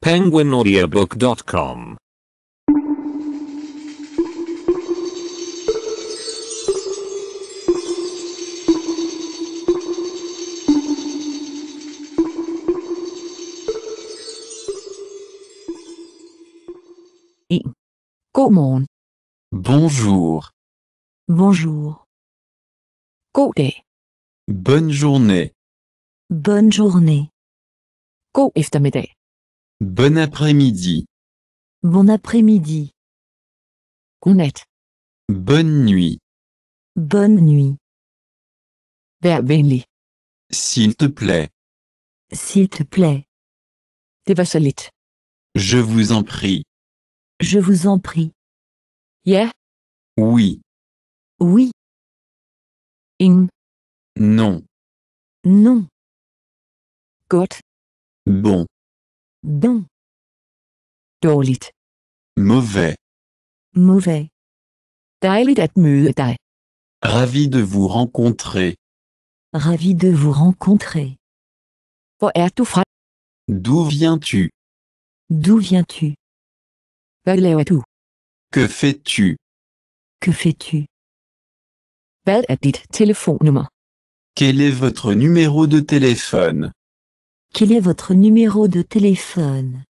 penguinaudiobook.com Godmorgen. Bonjour. Bonjour. God dag. Bonne journée. Bonne journée. God eftermiddag. Bon après-midi. Bon après-midi. Bonne nuit. Bonne nuit. Vær S'il te plaît. S'il te plaît. Te vas Je vous en prie. Je vous en prie. Yeah. Oui. Oui. In. Non. Non. Godt. Bon. Bon. dolit Mauvais. Mauvais. Dejligt at møde Ravi de vous rencontrer. Ravi de vous rencontrer. Hvor er du D'où viens-tu? D'où viens-tu? Hvad à du? Que fais-tu? Que fais-tu? Er dit téléphone Quel est votre numéro de téléphone? Quel est votre numéro de téléphone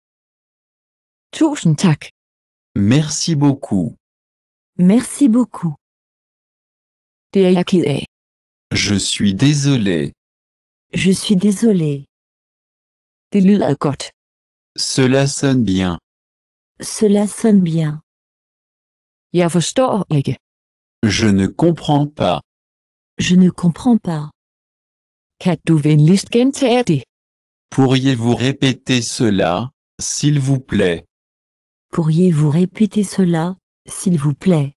Tusen Merci beaucoup. Merci beaucoup. Det er Je suis désolé. Je suis désolé. Det Cela sonne bien. Cela sonne bien. Jeg forstår Je ne comprends pas. Je ne comprends pas. Kan du det? Pourriez-vous répéter cela, s'il vous plaît Pourriez-vous répéter cela, s'il vous plaît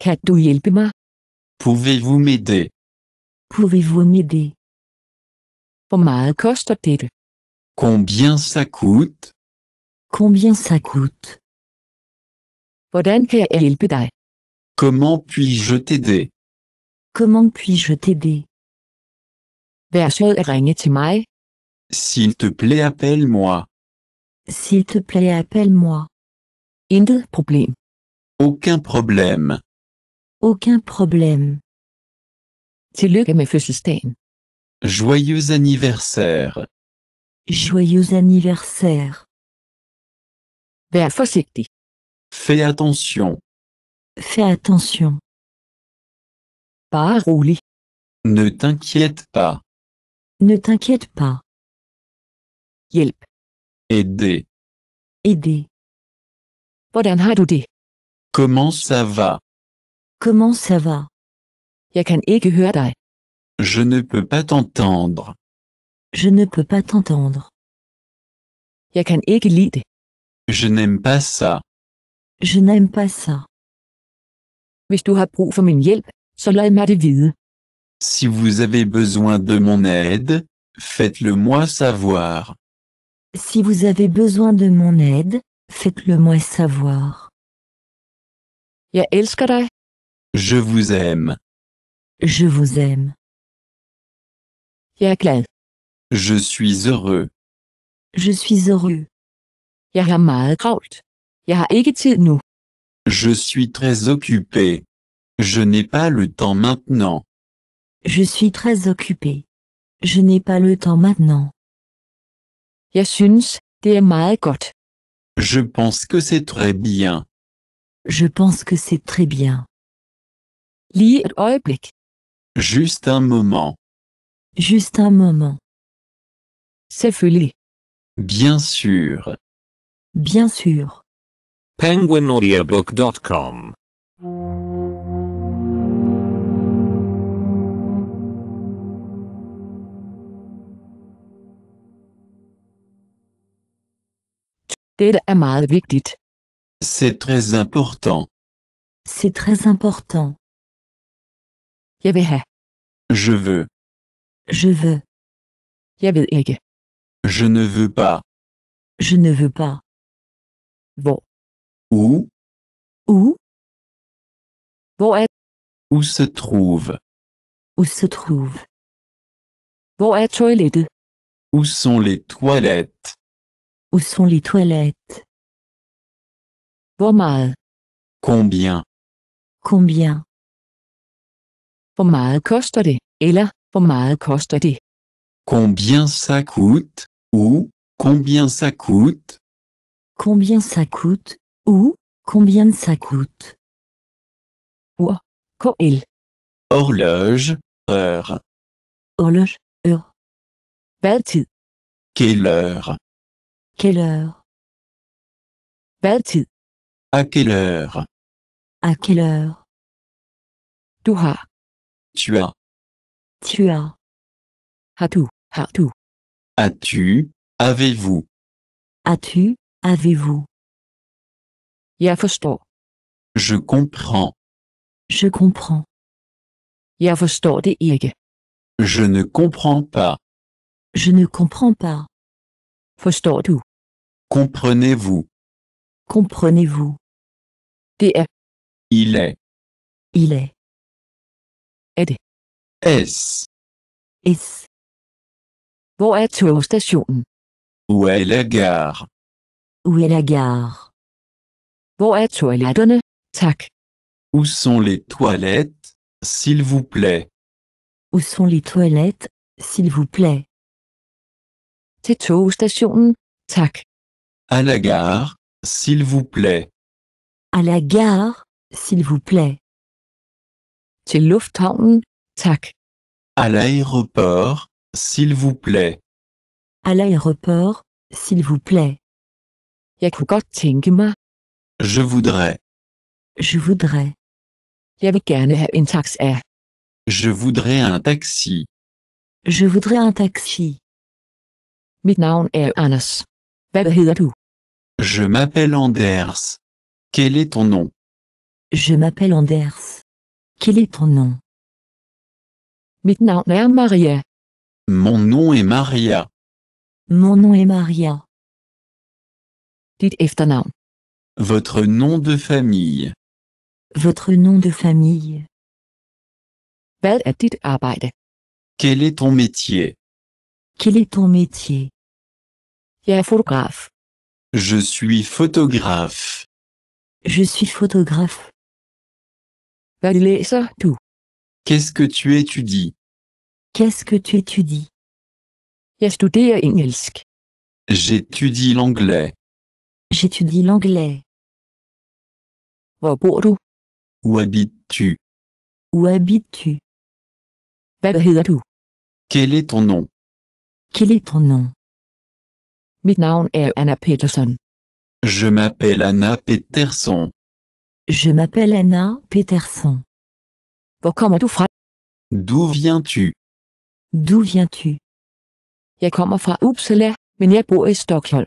Kan du Pouvez-vous m'aider Pouvez-vous m'aider Combien ça coûte Combien ça coûte e Comment puis-je t'aider Comment puis-je t'aider s'il te plaît, appelle-moi. S'il te plaît, appelle-moi. Inde problème. Aucun problème. Aucun problème. Tillykke Joyeux anniversaire. Joyeux anniversaire. Vær forsigtig. Fais attention. Fais attention. Pas rolig. Ne t'inquiète pas. Ne t'inquiète pas. Hjælp. Aider. Aider. Hvordan har du det? Comment ça va? Comment ça va? Jeg kan ikke høre dig. Je ne peux pas t'entendre. Je ne peux pas t'entendre. Jeg kan ikke lide det. Je n'aime pas ça. Je n'aime pas ça. Hvis du har brug for min hjælp, så lad mig det Si vous avez besoin de mon aide, faites-le moi savoir. Si vous avez besoin de mon aide, faites-le moi savoir. Je vous aime. Je vous aime. Er Je suis heureux. Je suis heureux. Je suis très occupé. Je n'ai pas le temps maintenant. Je suis très occupé. Je n'ai pas le temps maintenant det er Je pense que c'est très bien. Je pense que c'est très bien. Lige et øjeblik. Juste un moment. Juste un moment. Selvfølgelig. Bien sûr. Bien sûr. penguinaudiobook.com Er C'est très important. C'est très important. Jeg Je veux. Je veux. Je ne veux pas. Je ne veux pas. Bon. Où? Où? Hvor est. Er? Où se trouve? Où se trouve? Hvor er toilettet? Où sont les toilettes? Où sont les toilettes? Pour mal. Combien? Combien? Pour meget koster et là, pour meget koster Combien ça coûte? Ou, combien ça coûte? Combien ça coûte? Ou, combien ça coûte? Ou, KL. Horloge, heure. Horloge, heure. Belle Quelle heure? Quelle heure Hvad tid? À quelle heure À quelle heure Du har. Tu as. Tu as. As-tu? as du. As-tu, avez-vous. As-tu, avez-vous. Jeg forstår. Je comprends. Je comprends. Jeg forstår det ikke. Je ne comprends pas. Je ne comprends pas. Forstår du? Comprenez-vous Comprenez-vous D. Er. Il est. Il est. Er S. S. Hvor er togstationen? Où est la gare? Où est la gare? Hvor er Où sont les toilettes, s'il vous plaît? Où sont les toilettes, s'il vous plaît? Til togstationen, tak. À la gare, s'il vous plaît. À la gare, s'il vous plaît. Til lufthavnen, tak. À l'aéroport, s'il vous plaît. À l'aéroport, s'il vous plaît. Jeg kunne godt tænke Je voudrais. Je voudrais. Jeg vil gerne have en Je voudrais un taxi. Je voudrais un taxi. Mit navn er je m'appelle Anders. Quel est ton nom Je m'appelle Anders. Quel est ton nom Maintenant, Mère Maria. Mon nom est Maria. Mon nom est Maria. Dit Votre nom de famille. Votre nom de famille. Er Quel est ton métier Quel est ton métier je suis photographe. Je suis photographe. Qu'est-ce que tu étudies Qu'est-ce que tu étudies J'étudie l'anglais. J'étudie l'anglais. Où habites-tu Où habites-tu Quel est ton nom Quel est ton nom Mit navn er Anna Peterson. Je m'appelle Anna Peterson. Je m'appelle Anna Peterson. Hvor kommer du fra? D'où viens-tu? D'où viens-tu? Jeg kommer fra Uppsala, men jeg bor i Stockholm.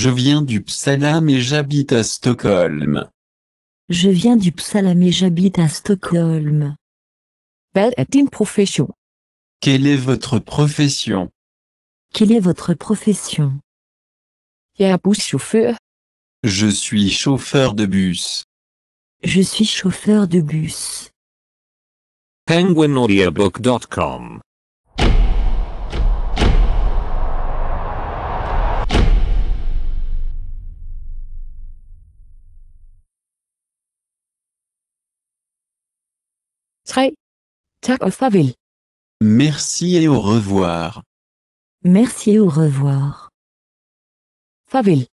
Je viens du Uppsala mais j'habite à Stockholm. Je viens du Uppsala mais j'habite à Stockholm. Hvad er din profession? Quelle est votre profession? Quelle est votre profession er chauffeur. Je suis chauffeur de bus. Je suis chauffeur de bus. PenguinAudiobook.com Très. Tac au Merci et au revoir. Merci au revoir. Favil.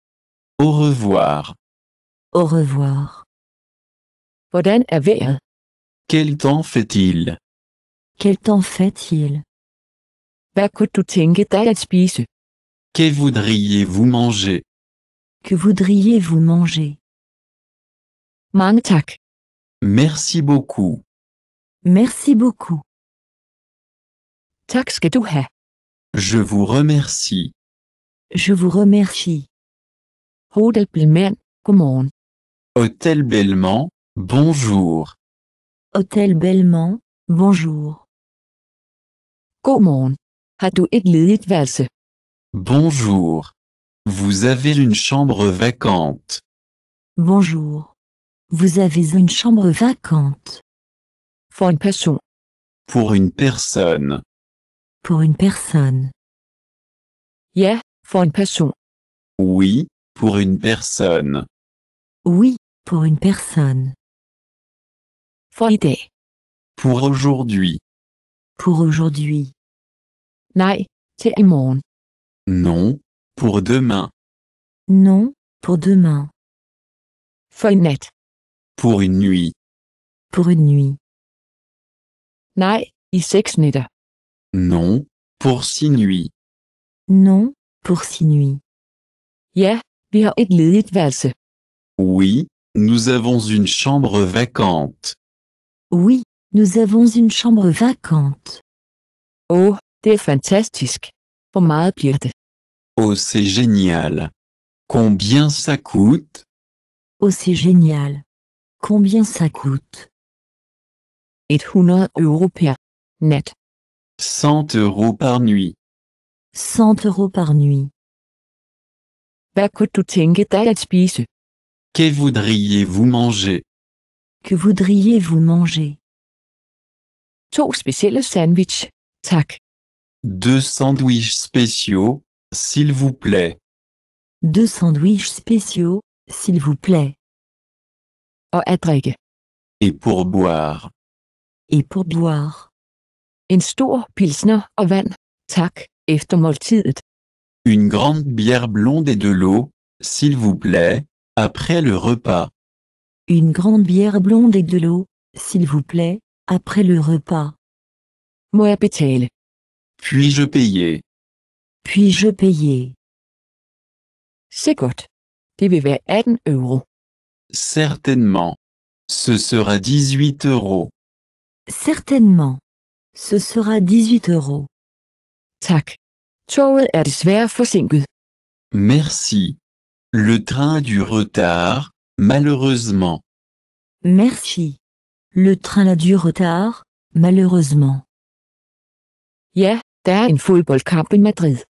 Au revoir. Au revoir. Hvordan er Quel temps fait-il? Quel temps fait-il? Hvad Que voudriez-vous manger? Que voudriez-vous manger? Mange tak. Merci beaucoup. Merci beaucoup. Tak skal je vous remercie. Je vous remercie. Hotel Hôtel Belmont, bonjour. Hôtel Belmont, bonjour. Comment Hatou et ledigt Bonjour. Vous avez une chambre vacante. Bonjour. Vous avez une chambre vacante. Pour une Pour une personne. Pour une personne. Ja, for person. Oui, pour une personne. Oui, pour une personne. For Pour aujourd'hui. Pour aujourd'hui. Nej, c'est Non, pour demain. Non, pour demain. For net. Pour une nuit. Pour une nuit. Nej, i seks non, pour six nuits. Non, pour six nuits. Ja, vi et ledigt værelse. Oui, nous avons une chambre vacante. Oui, nous avons une chambre vacante. Oh, det fantastique, er fantastisk. Oh, c'est génial. Combien ça coûte? Oh, c'est génial. Combien ça coûte? 100 euro per net. 100 euros par nuit. 100 euros par nuit. Hvad kunne Que voudriez-vous manger? Que voudriez-vous manger? To spécial sandwich, tak. Deux sandwichs spéciaux, s'il vous plaît. Deux sandwichs spéciaux, s'il vous plaît. Oh at Et pour boire. Et pour boire stor pilsner og tak, Une grande bière blonde et de l'eau, s'il vous plaît, après le repas. Une grande bière blonde et de l'eau, s'il vous plaît, après le repas. Moi, pétale. Puis-je payer? Puis-je payer? C'est godt. Det Certainement. Ce sera 18 euros. Certainement. Ce sera 18 euros. Tac. Toget er Merci. Le train a du retard, malheureusement. Merci. Le train a du retard, malheureusement. Ja, der a er football camp in Madrid.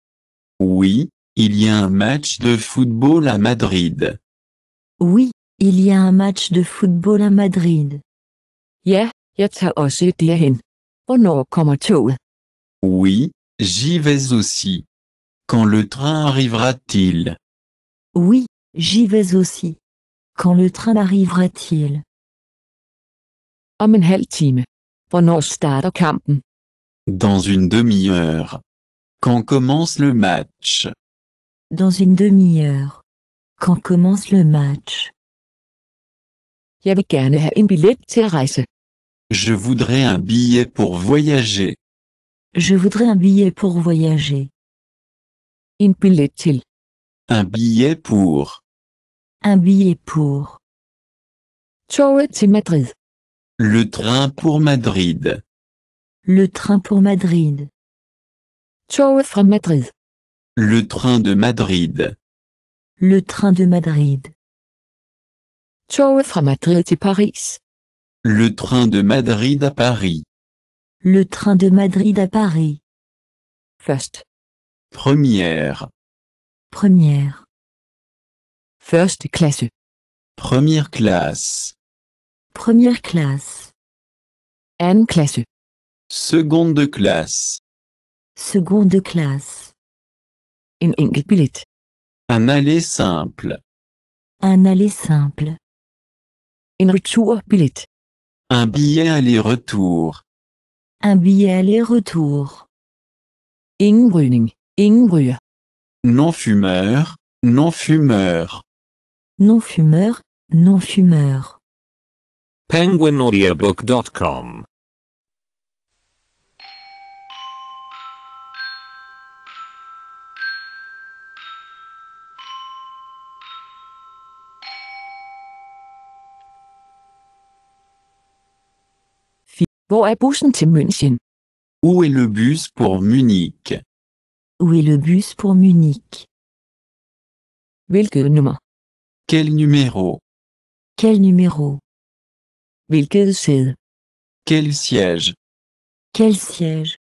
Oui, il y a un match de football à Madrid. Oui, il y a un match de football à Madrid. Yeah, oui, j'y vais aussi. Quand le train arrivera-t-il? Oui, j'y vais aussi. Quand le train arrivera-t-il? Om en halv time. kampen? Dans une demi-heure. Quand commence le match? Dans une demi-heure. Quand commence le match? Jeg vil gerne billet je voudrais un billet pour voyager. Je voudrais un billet pour voyager. Une Un billet pour. Un billet pour. Madrid. Le train pour Madrid. Le train pour Madrid. Toget Madrid. Le train de Madrid. Le train de Madrid. Toget Madrid Paris. Le train de Madrid à Paris. Le train de Madrid à Paris. First. Première. Première. First classe. Première classe. Première classe. N classe. Seconde classe. Seconde classe. In English. Un aller simple. Un aller simple. In billet. Un billet aller-retour. Un billet aller-retour. Ingrüning, ingrue. Non-fumeur, non-fumeur. Non-fumeur, non-fumeur. Penguinaudiobook.com Wo er Bussen til München? Où est le bus pour Munich? Où est le bus pour Munich? Hvilket nummer? Quel numéro? Quel numéro? Hvilket sæde? Quel siège? Quel siège?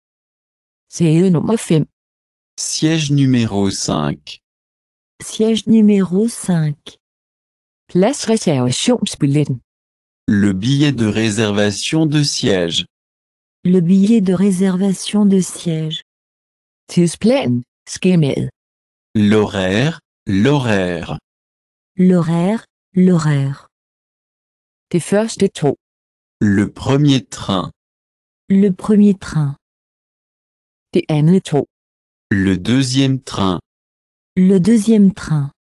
Sæde nummer 5. Siège numéro 5. Siège numéro 5. Place Pladsreservationsbilletten. Le billet de réservation de siège. Le billet de réservation de siège. L'horaire, l'horaire. L'horaire, l'horaire. The first tog. Le premier train. Le premier train. to. Le deuxième train. Le deuxième train.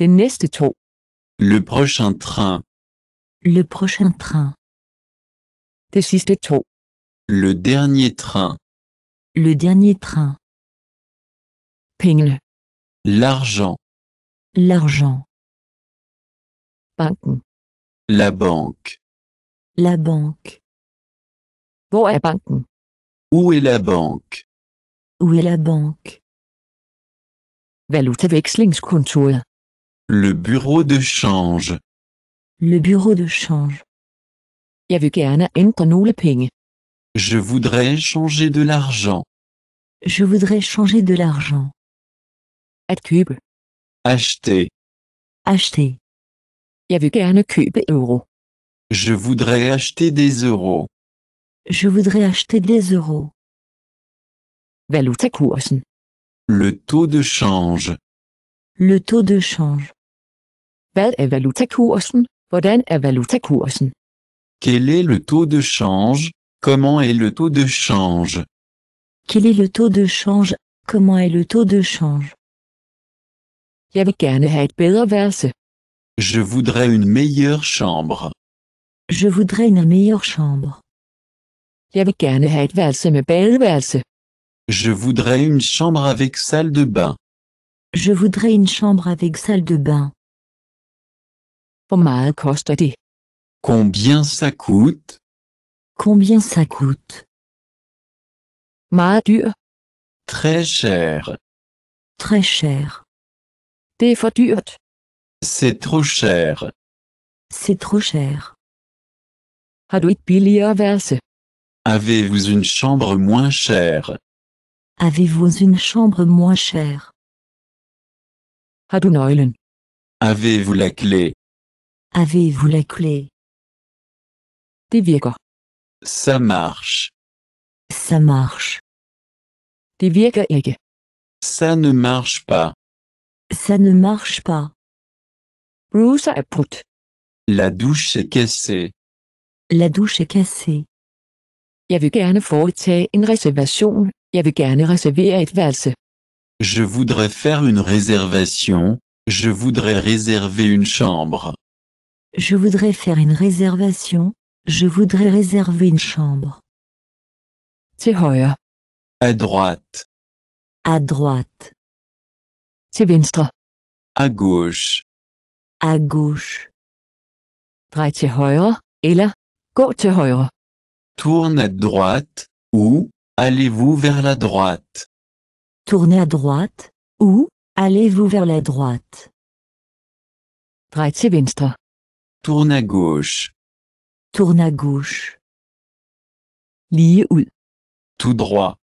Le prochain train. Le prochain train. Det Le dernier train. Le dernier train. Pingle. L'argent. L'argent. Banken. La banque. La banque. Hvor banken? Où est la banque? Où est la banque? Le bureau de change. Le bureau de change. Jeg vil gerne Je voudrais changer de l'argent. Je voudrais changer de l'argent. At Acheter. Acheter. Jeg euro. Je voudrais acheter des euros. Je voudrais acheter des euros. Valutakursen. Le taux de change. Le taux de change. Er Er Quel est le taux de change? Comment est le taux de change? Quel est le taux de change? Comment est le taux de change? Jeg vil gerne værelse. Je voudrais une meilleure chambre. Je voudrais une meilleure chambre. Jeg vil gerne have et badeværelse. Je voudrais une chambre avec salle de bain. Je voudrais une chambre avec salle de bain. Combien ça coûte? Combien ça coûte? Meget Très cher. Très cher. T'es er C'est trop cher. C'est trop cher. Har du Avez-vous une chambre moins chère? Avez-vous une chambre moins chère? Har Avez-vous la clé? Avez-vous la clé Det virker. Ça marche. Ça marche. Det virker ikke. Ça ne marche pas. Ça ne marche pas. Rusa er brudt. La douche est cassée. La douche est cassée. Jeg vil gerne foretage en reservation. Jeg vil gerne Je voudrais faire une réservation. Je voudrais réserver une chambre. Je voudrais faire une réservation. Je voudrais réserver une chambre. Til À droite. À droite. Til À gauche. À gauche. Drej til højre, eller gå Tourne à droite, ou allez-vous vers la droite. Tournez à droite, ou allez-vous vers la droite. Drej Tourne à gauche. Tourne à gauche. Lige ud. Tout droit.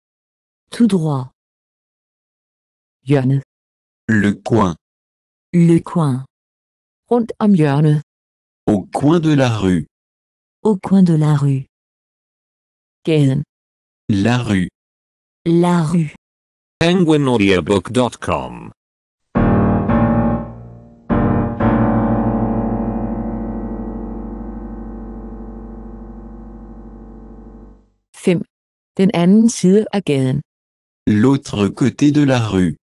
Tout droit. Hjørnet. Le coin. Le coin. Rundt om hjørnet. Au coin de la rue. Au coin de la rue. Gaden. La rue. La rue. Penguinaudiobook.com L'autre côté de la rue.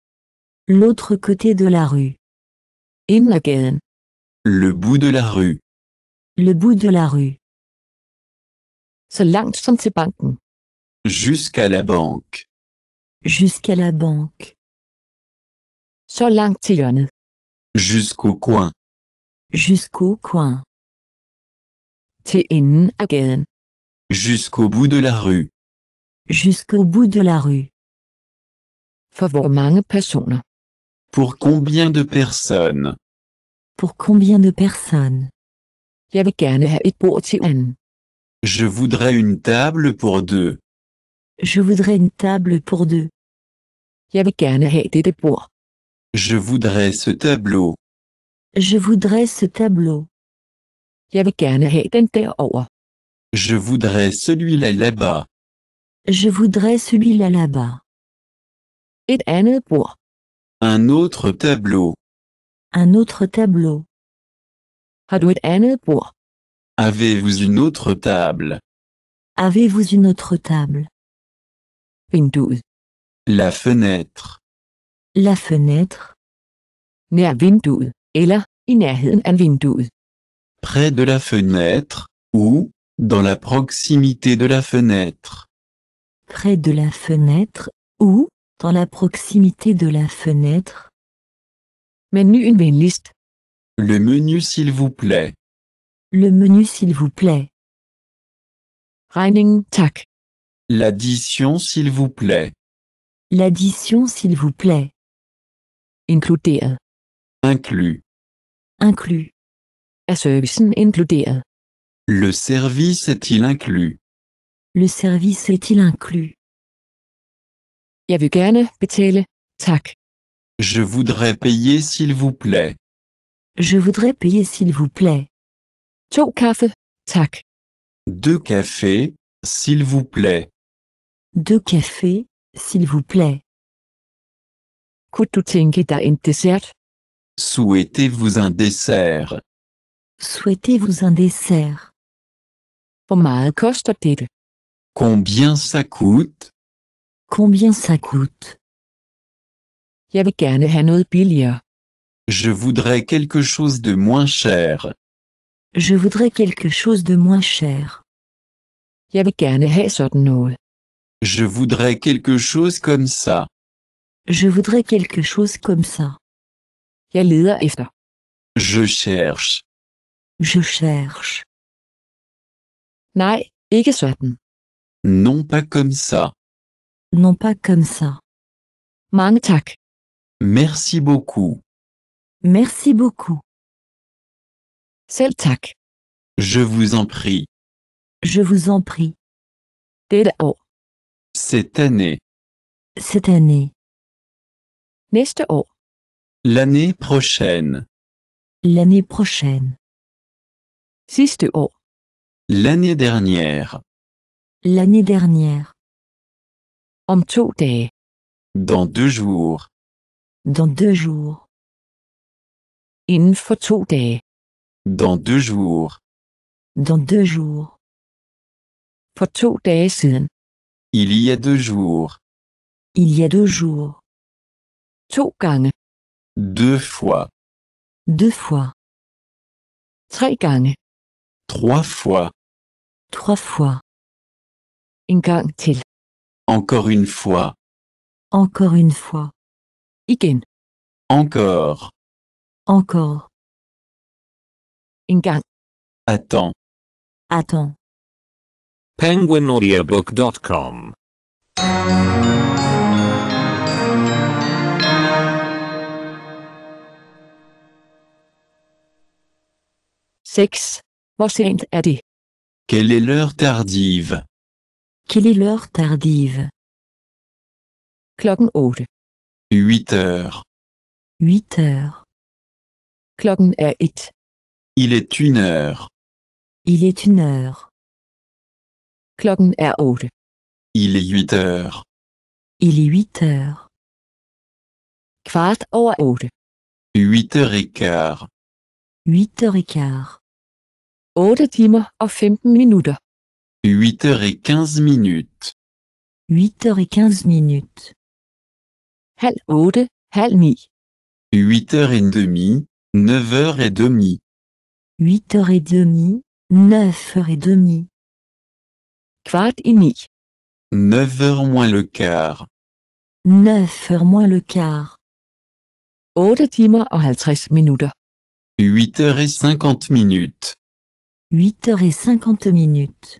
L'autre côté de la rue. In Le bout de la rue. Le bout de la rue. Jusqu'à la banque. Jusqu'à la banque. Så Jusqu'au coin. Jusqu'au coin. Jusqu'au bout de la rue. Jusqu'au bout de la rue. For Pour combien de personnes? Pour combien de personnes? Jeg vil gerne et bord Je voudrais une table pour deux. Je voudrais une table pour deux. Jeg vil gerne Je voudrais ce tableau. Je voudrais ce tableau. Jeg vil gerne Je voudrais celui-là là-bas. Je voudrais celui-là là-bas. Et un pour Un autre tableau. Un autre tableau. et Avez-vous une autre table? Avez-vous une autre table? La fenêtre. La fenêtre. Nær Près de la fenêtre, ou, dans la proximité de la fenêtre près de la fenêtre, ou, dans la proximité de la fenêtre. Menu une liste. Le menu s'il vous plaît. Le menu s'il vous plaît. Reining tac. L'addition s'il vous plaît. L'addition s'il vous plaît. un. Inclus. Inclus. Le service est-il inclus le service est-il inclus Jeg vil gerne Je voudrais payer s'il vous plaît. Je voudrais payer s'il vous plaît. To kaffe. Tak. Deux cafés, s'il vous plaît. Deux cafés, s'il vous plaît. dessert? Souhaitez-vous un dessert? Souhaitez-vous un dessert? Combien ça coûte? Combien ça coûte? Jeg vil gerne Je voudrais quelque chose de moins cher. Je voudrais quelque chose de moins cher. Jeg vil Je voudrais quelque chose comme ça. Je voudrais quelque chose comme ça. Jeg leder Je cherche. Je cherche. Nej, ikke sådan. Non pas comme ça. Non pas comme ça. Mangtak. Merci beaucoup. Merci beaucoup. Seltak. Je vous en prie. Je vous en prie. år. Cette année. Cette année. Neste o. L'année prochaine. L'année prochaine. Siste L'année dernière. L'année dernière. En to Dans deux jours. Dans deux jours. Une for Dans deux jours. Dans deux jours. Pour Il y a deux jours. Il y a deux jours. Deux fois. Deux fois. Trois fois. Trois fois. Encore une fois. Encore une fois. Igen. Encore. Encore. Ingang. Attends. Attends. penguinaudiobook.com Sex. Hvor sent er det? Quelle est l'heure tardive quelle est l'heure tardive Huit 8. 8 heures. 8 heures. Klokken er it. Il est une heure. Il est une heure. Klokken er 8. Il est 8 heures. Il est 8 heures. Kvart over 8. 8 heures et quart. Huit heures et quart. 8 timer og 15 minutter. 8 h et 15 minutes. 8 h et 15 minutes. Halv 8, halv 9. 8 h et 9 h et 8 h et 9 h et demie. Quart et demi. 9 h moins le quart. 9 h moins le quart. 8 timer et 50 minutes. 8 h et 50 minutes. 8 h et 50 minutes.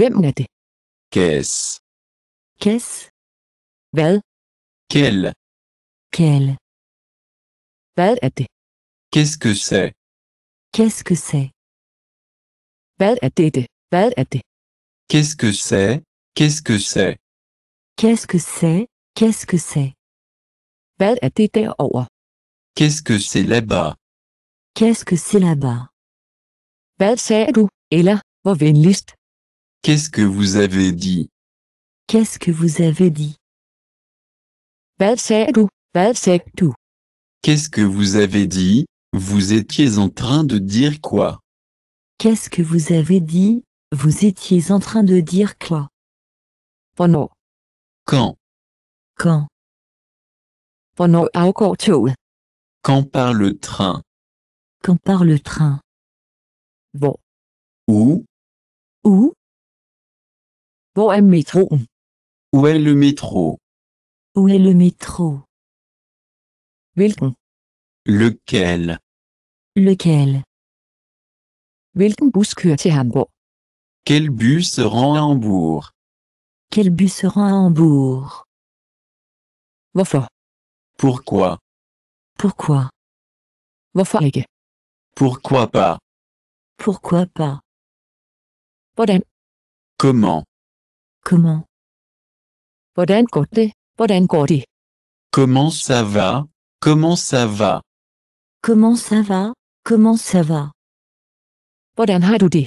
Hvem er det? Qu'est-ce? Qu'est-ce? Hvad? Quel? Quel? Hvad er det? Qu'est-ce que c'est? Qu'est-ce que c'est? Hvad er det? Hvad er det? Qu'est-ce que c'est? Qu'est-ce que c'est? Qu'est-ce que c'est? Qu'est-ce que c'est? Hvad er det derovre? Qu'est-ce que c'est là-bas? Qu'est-ce que c'est là-bas? Hvad sagde du, eller hvor venligst Qu'est-ce que vous avez dit? Qu'est-ce que vous avez dit? Ben, ben, Qu'est-ce que vous avez dit? Vous étiez en train de dire quoi? Qu'est-ce que vous avez dit? Vous étiez en train de dire quoi? Pono. Quand? Quand? Pono à Quand part le train? Quand part le train? Bon. Où? Où? Er Où est le métro Où est er le métro Où est le métro Lequel Lequel bus Quel bus se rend à Hambourg Quel bus se rend à Hambourg Pourquoi Pourquoi Pourquoi pas Pourquoi pas Comment Comment Hvordan går det? Hvordan går Comment ça va? Comment ça va? Comment ça va? Comment ça va? Hvordan du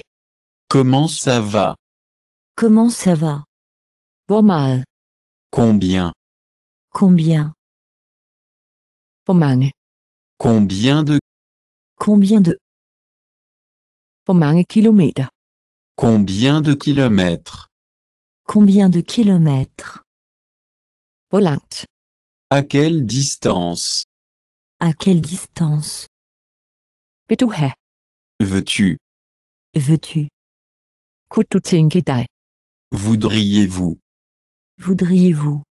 Comment ça va? Comment ça va? Hvor meget? Combien? Combien? Hvor Combien de? Combien de? Hvor mange Combien de kilomètres? Combien de kilomètres Polat. À quelle distance À quelle distance Vil Veux-tu Veux-tu Kunne Voudriez-vous Voudriez-vous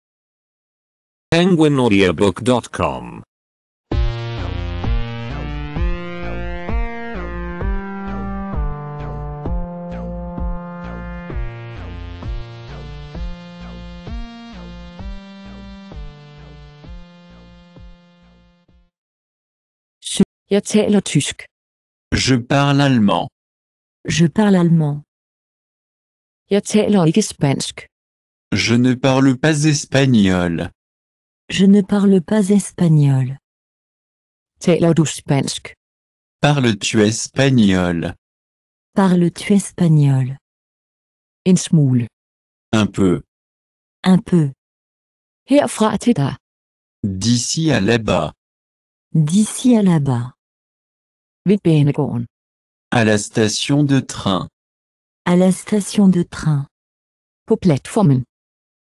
PenguinAudiobook.com Je parle allemand. Je parle allemand. Je ne parle pas espagnol. Je ne parle pas espagnol. Taler du spansk? Parles-tu espagnol? Parles-tu espagnol? En Un peu. Un peu. Herfra til D'ici à là-bas. D'ici à là-bas. À la station de train. À la station de train. Au plateforme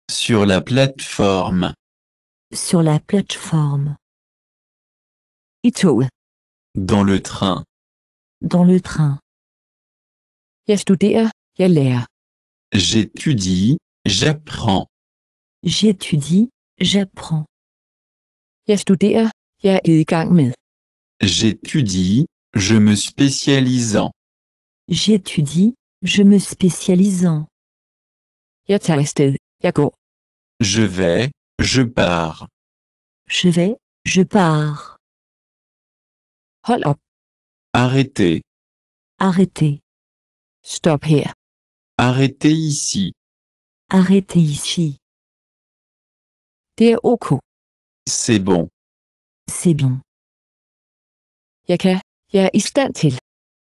Sur la plateforme. Sur la plateforme. I Dans le train. Dans le train. Jeg studerer, J'étudie, j'apprends. J'étudie, j'apprends. Jeg studerer, jeg er i J'étudie, je me spécialise en. J'étudie, je me spécialise en. Je vais, je pars. Je vais, je pars. Hold Arrêtez. Arrêtez. Stop here. Arrêtez ici. Arrêtez ici. C'est bon. C'est bon. Er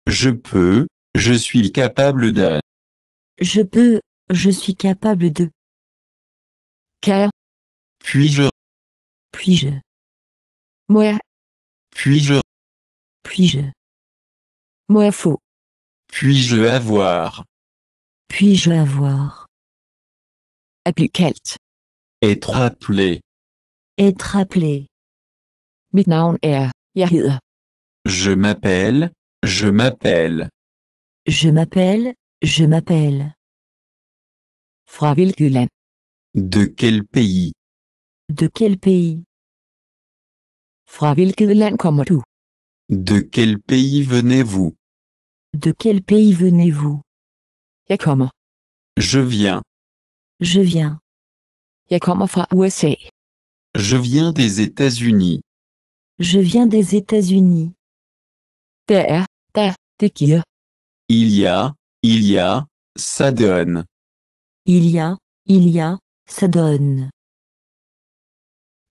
je peux, je suis capable de. Je peux, je suis capable de. Car. Puis-je. Puis-je. Moi. Puis-je. Puis-je. Moi faux. Puis-je avoir. Puis-je avoir. Être appelé. Être appelé. Mit navn er, je m'appelle, je m'appelle. Je m'appelle, je m'appelle. fraville De quel pays? De quel pays? fraville comme De quel pays venez-vous? De quel pays venez-vous? Et comment Je viens. Je viens. Et comment fra USA. Je viens des États-Unis. Je viens des États-Unis. Il y a, il y a, ça donne. Il y a, il y a, ça donne.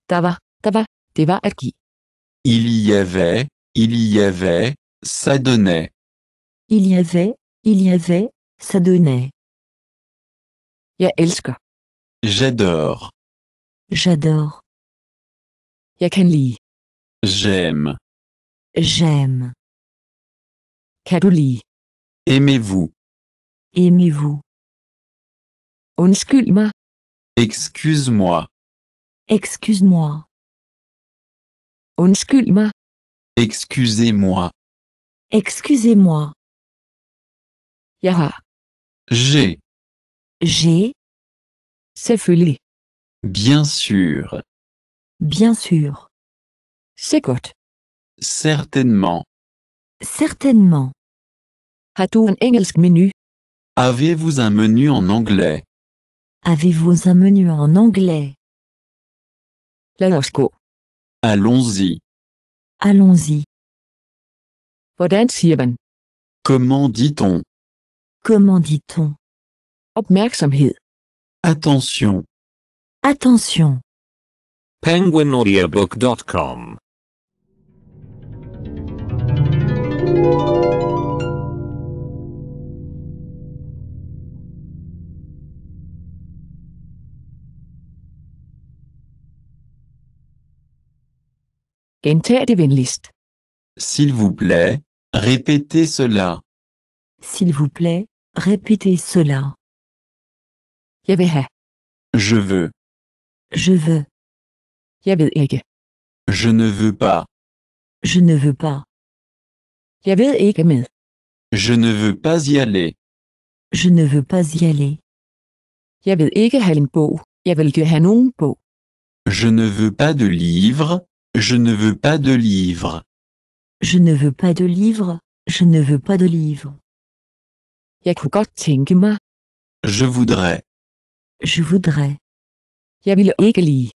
Tava, tava, det va at Il y avait, il y avait, ça donnait. Il y avait, il y avait, ça donnait. Jeg elsker. J'adore. J'adore. Jeg J'aime. J'aime. Kan Aimez-vous. Aimez-vous. Onskulma Excuse-moi. Excuse-moi. Onskulma. Excusez-moi. Excusez-moi. Yara J'ai. J'ai. fulé. Bien sûr. Bien sûr. C'est cote. Certainement. Certainement. Avez-vous un engelsk menu? Avez-vous un menu en anglais? Avez-vous un menu en anglais? Lad Allons-y. Allons-y. Hvordan ben? Comment dit-on? Comment dit-on? Opmærksomhed. Attention. Attention. PenguinAudiobook.com S'il vous plaît, répétez cela. S'il vous plaît, répétez cela. Je veux. Je veux. Je ne veux pas. Je ne veux pas. Jeg ved Je ne veux pas y aller. Je ne veux pas y aller. Jeg vil ikke have en bog. Jeg vil ikke nogen bog. Je ne veux pas de livre. Je ne veux pas de livre. Je ne veux pas de livre. Je ne veux pas de livre. Jeg godt tænke mig. Je voudrais. Je voudrais. Jeg ikke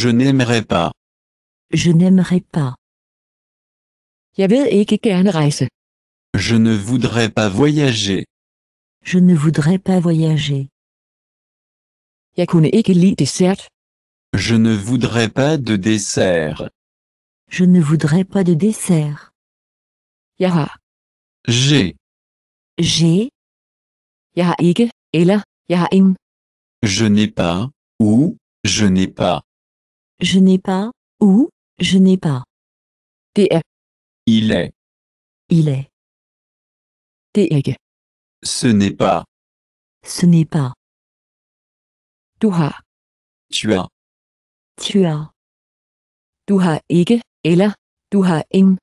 Je n'aimerais pas. Je n'aimerais pas. Jeg vil ikke Je ne voudrais pas voyager. Je ne voudrais pas voyager. Jeg kunne ikke dessert. Je ne voudrais pas de dessert. Je ne voudrais pas de dessert. ya J'ai. J'ai. Ya Ig, ikke, eller, jeg Je n'ai pas, ou, je n'ai pas. Je n'ai pas, ou, je n'ai pas. Il est. Il est. Er Ce n'est pas. Ce n'est pas. Du as. Tu as. Tu as. Du ikke, eller du har ingen.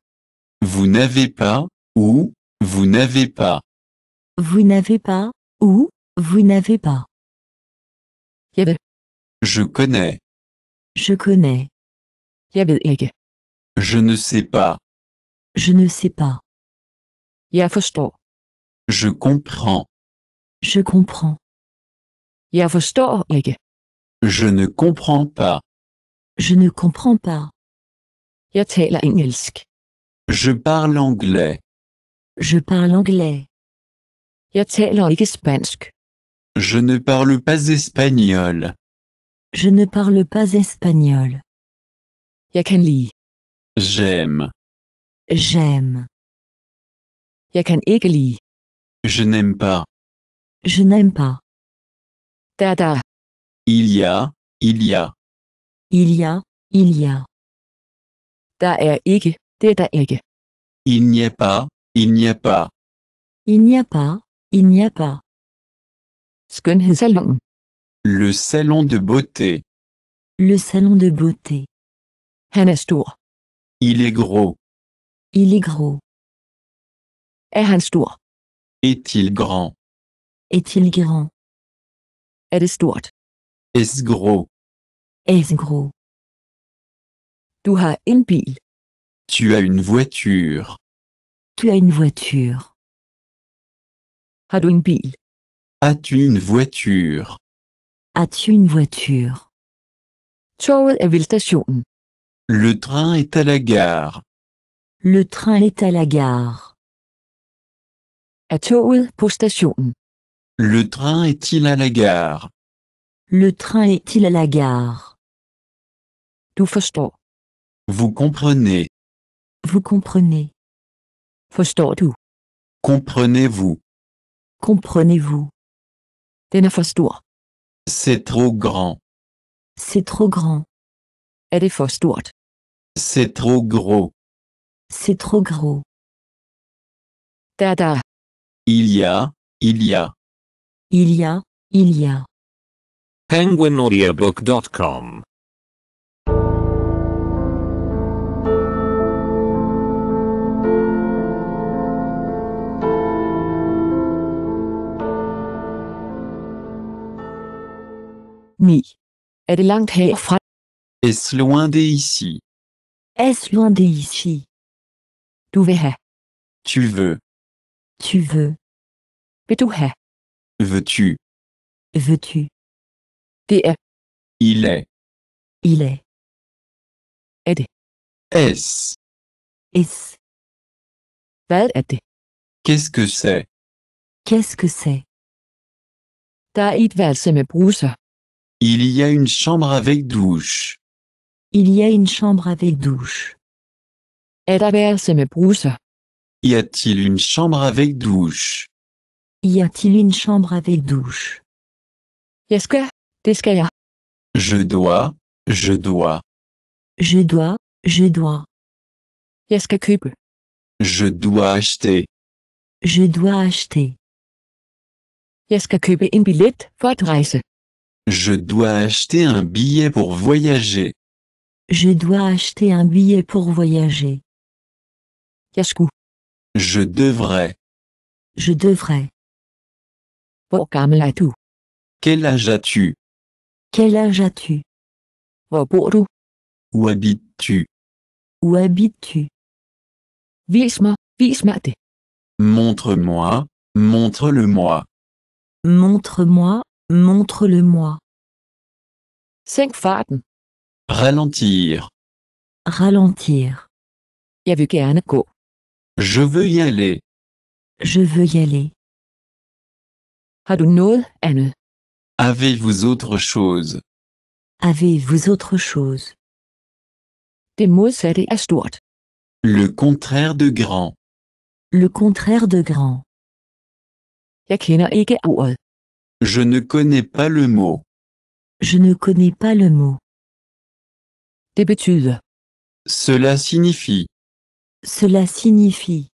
Vous n'avez pas, ou, vous n'avez pas. Vous n'avez pas, ou, vous n'avez pas. Je, connais. Je connais. Je ne sais pas. Je ne sais pas. Yafosto. Je comprends. Je comprends. Yafosto. Je ne comprends pas. Je ne comprends pas. Ja Je parle anglais. Je parle anglais. Ja taler Je ne parle pas espagnol. Je ne parle pas espagnol. J'aime. J'aime. Jeg kan ikke Je n'aime pas. Je n'aime pas. Tada. Er il y a, il y a. Il y a, il y a. Der er ikke, det er Il n'y a pas, il n'y a pas. Il n'y a pas, il n'y a pas. Skønhedssalon. Le salon de beauté. Le salon de beauté. Han er Il est gros. Il est gros. Er han stor? Est-il grand? Est-il grand? Er det stort? Est-ce gros? Est-ce er gros? Tu as une bil. Tu as une voiture. Tu as une voiture. Har du une bil? As-tu une voiture? As-tu une voiture? Toget er ved Le train est à la gare. Le train est à la gare. Er Le train est-il à la gare? Le train est-il à la gare? Du forstår. Vous comprenez. Vous comprenez. Forstår du? Comprenez-vous. Comprenez-vous. Den er C'est trop grand. C'est trop grand. Er C'est trop gros. C'est trop gros. Tada. Il y a, il y a. Il y a, il y a. penguinaudiobook.com Mi. Est-ce loin d'ici? Est-ce loin d'ici? Du veux. Tu veux. Tu veux. Veux-tu. Veux-tu. Er. Il est. Il est. Er det? S. S. Er Qu'est-ce que c'est? Qu'est-ce que c'est? Er Il y a une chambre avec douche. Il y a une chambre avec douche me pousse. Y a-t-il une chambre avec douche? Y a-t-il une chambre avec douche? Est-ce que, t'es Je dois, je dois. Je dois, je dois. Est-ce que cube? Je dois acheter. Je dois acheter. Est-ce que cube une billet pour Je dois acheter un billet pour voyager. Je dois acheter un billet pour voyager. Je devrais. Je devrais. tout. Quel âge as-tu Quel âge as-tu Où habites-tu Où habites-tu Visma, vismate. Montre-moi, montre-le-moi. Montre-moi, montre-le-moi. Cinq fois. Ralentir. Ralentir. Yavuke vu je veux y aller. Je veux y aller. Avez-vous autre chose? Avez-vous autre chose? er Le contraire de grand. Le contraire de grand. Je ne connais pas le mot. Je ne connais pas le mot. Det Cela signifie. Cela signifie.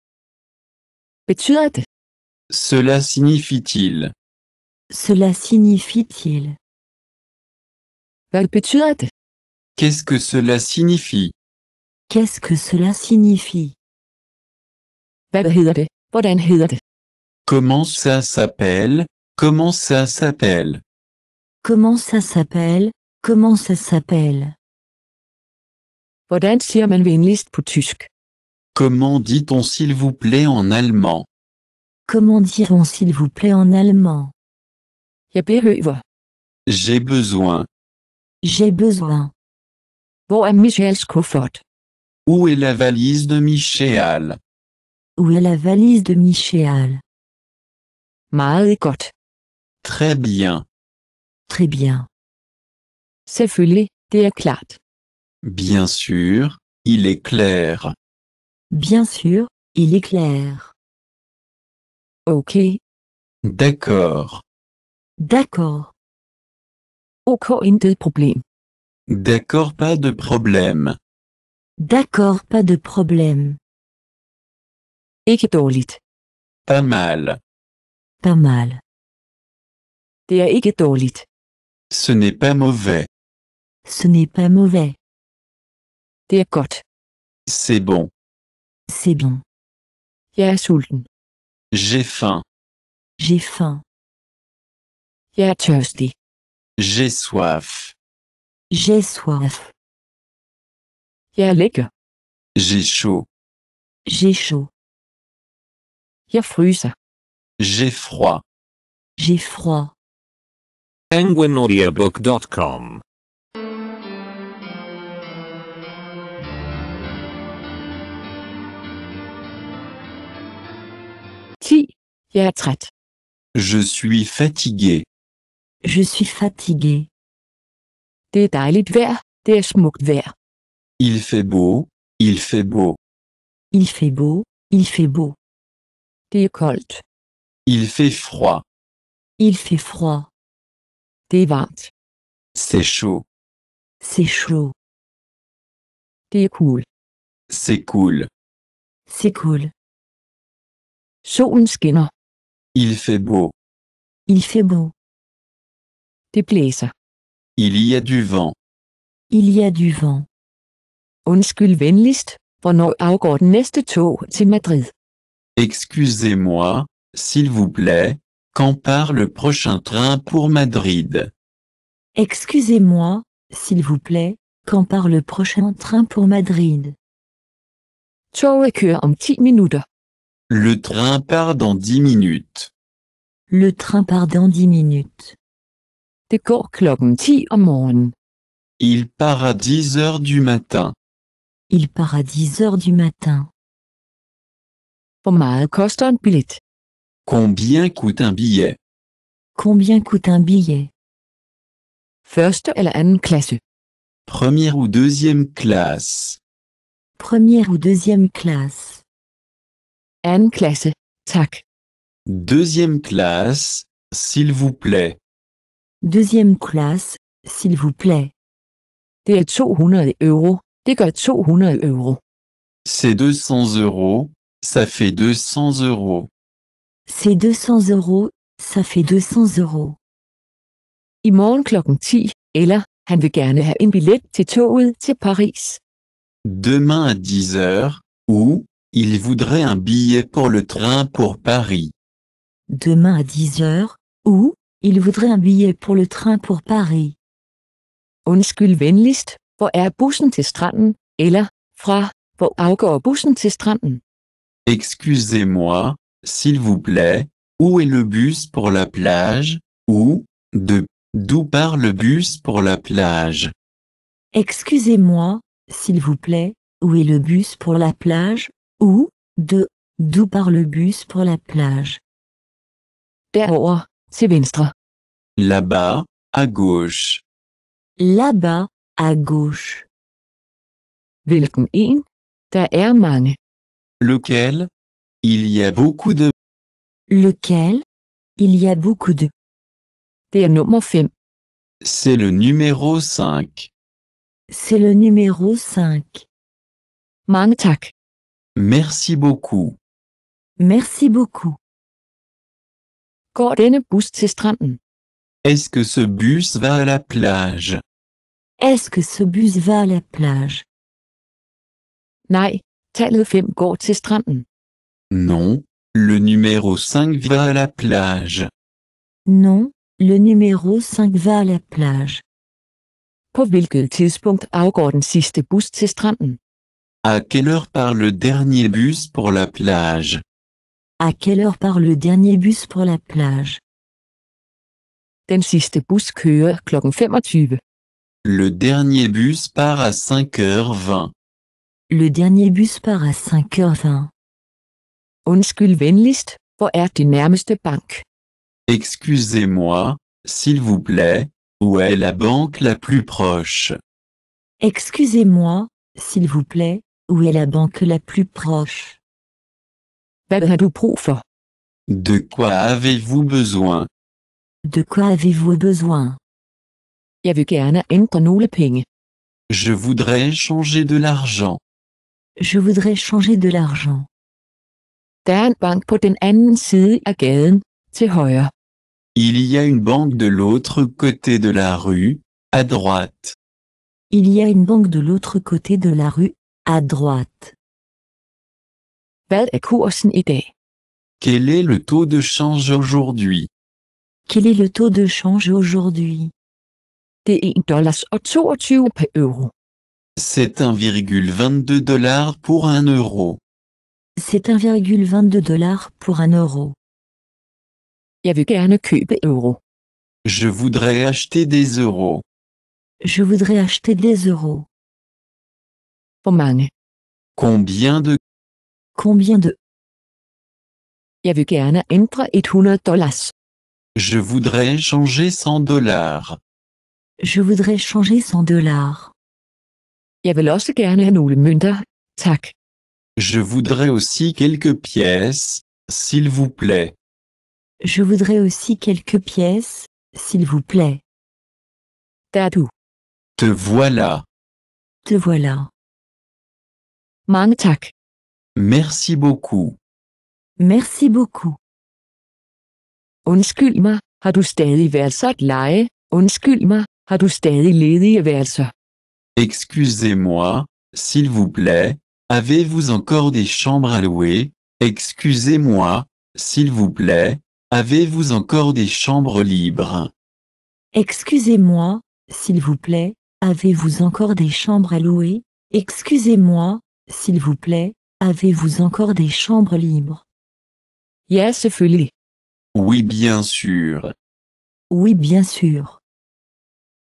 Cela signifie-t-il Cela signifie-t-il Qu'est-ce que cela signifie Qu'est-ce que cela signifie Comment ça s'appelle Comment ça s'appelle Comment ça s'appelle Comment ça s'appelle Comment dit-on s'il vous plaît en allemand Comment dirons s'il vous plaît en allemand J'ai besoin. J'ai besoin. Hvor Michel er Michels Où est la valise de Michel Où est la valise de Michel Ma Très bien. Très bien. C'est det er Bien sûr, il est clair. Bien sûr, il est clair. Ok. D'accord. D'accord. Aucun problème. D'accord, pas de problème. D'accord, pas de problème. et Pas mal. Pas mal. Ce n'est pas mauvais. Ce n'est pas mauvais. T'es C'est bon. C'est bon. Jeg er sulten. J'ai faim. J'ai faim. Jeg er J'ai soif. J'ai soif. Jeg er J'ai chaud. J'ai chaud. Jeg fryser. J'ai froid. J'ai froid. Penguinaudiobook.com Je suis fatigué. Je suis fatigué. Det dejligt vejr. Det Il fait beau. Il fait beau. Il fait beau. Il fait beau. Det Il fait froid. Il fait froid. Det er C'est chaud. C'est chaud. Det cool. C'est cool. C'est cool. Solen skinner. Il fait beau. Il fait beau. Det blæser. Il y a du vent. Il y a du vent. Undskyld venligst, hvornår afgår den næste tog til Madrid? Excusez-moi, s'il vous plaît, quand part le prochain train pour Madrid? Excusez-moi, s'il vous plaît, quand part le prochain train pour Madrid? Toget kører om 10 minutter. Le train part dans dix minutes. Le train part dans dix minutes. Il part à dix heures du matin. Il part à dix heures du matin. Combien coûte un billet? Combien coûte un billet? First eller anden Première ou deuxième classe? Première ou deuxième classe? Anden klasse, tak. Deuxième classe, s'il vous plaît. Deuxième classe, s'il vous plaît. Det er 200 euro. Det gør er 200 euro. C'est 200 euros, ça fait 200 euros. C'est 200 euros, ça fait 200 euros. I morgen klokken 10, eller han vil gerne have en billet til toget til Paris. Demain à 10 heures, ou il voudrait un billet pour le train pour Paris. Demain à 10 heures, où il voudrait un billet pour le train pour Paris. Undskyld venligst, hvor er bussen til stranden, eller, fra, hvor afgår bussen Excusez-moi, s'il vous plaît, où est le bus pour la plage, ou, de, d'où part le bus pour la plage? Excusez-moi, s'il vous plaît, où est le bus pour la plage, ou de d'où part le bus pour la plage. c'est bien, Là-bas, à gauche. Là-bas, à gauche. en? Der er Lequel? Il y a beaucoup de. Lequel? Il y a beaucoup de. Der C'est le numéro 5. C'est le numéro 5. Mangtak. Merci beaucoup. Merci beaucoup. Går denne bus til stranden? Est-ce que ce bus va à la plage? Est-ce que ce bus va à la plage? Nej, tallet 5 går til stranden. Non, le numéro 5 va à la plage. Non, le numéro 5 va à la plage. På hvilket tidspunkt afgår den sidste bus til stranden? À quelle heure part le dernier bus pour la plage À quelle heure part le dernier bus pour la plage Den sidste bus kører klokken Le dernier bus part à 5h20. Le dernier bus part à 5h20. Undskyld er bank? Excusez-moi, s'il vous plaît, où est la banque la plus proche Excusez-moi, s'il vous plaît, où est la banque la plus proche De quoi avez-vous besoin De quoi avez-vous besoin Je voudrais changer de l'argent. Je voudrais changer de l'argent. Il y a une banque de l'autre côté de la rue, à droite. Il y a une banque de l'autre côté de la rue, à droite. Hvad er kursen i dag? Quel est le taux de change aujourd'hui? Quel est le taux de change aujourd'hui? Det er 1 dollars og 22 per euro. C'est 1,22 dollars pour 1 euro. C'est 1,22 dollars pour 1 euro. Jeg vil gerne købe euro. Je voudrais acheter des euros. Je voudrais acheter des euros. Combien de Combien de gerne 100 dollars. Je voudrais changer 100 dollars. Je voudrais changer 100 dollars. Je voudrais aussi quelques pièces, s'il vous plaît. Je voudrais aussi quelques pièces, s'il vous plaît. Tadou. Te voilà. Te voilà. Merci beaucoup. Merci beaucoup. mig, har du stadig værelser at mig, har du Excusez-moi, s'il vous plaît, avez-vous encore des chambres à louer? Excusez-moi, s'il vous plaît, avez-vous encore des chambres libres? Excusez-moi, s'il vous plaît, avez-vous encore des chambres à louer? Excusez-moi, s'il vous plaît, avez-vous encore des chambres libres Yes, fully. Oui, bien sûr. Oui, bien sûr.